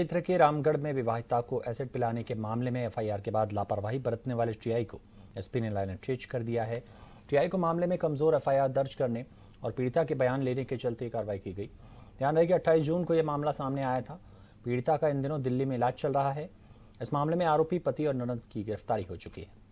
क्षेत्र के रामगढ़ में विवाहिता को एसिड पिलाने के मामले में एफआईआर के बाद लापरवाही बरतने वाले टीआई को एसपी ने लाइन ट्रेच कर दिया है टीआई को मामले में कमजोर एफआईआर दर्ज करने और पीड़िता के बयान लेने के चलते कार्रवाई की गई ध्यान रहे कि अट्ठाईस जून को यह मामला सामने आया था पीड़िता का इन दिनों दिल्ली में इलाज चल रहा है इस मामले में आरोपी पति और ननद की गिरफ्तारी हो चुकी है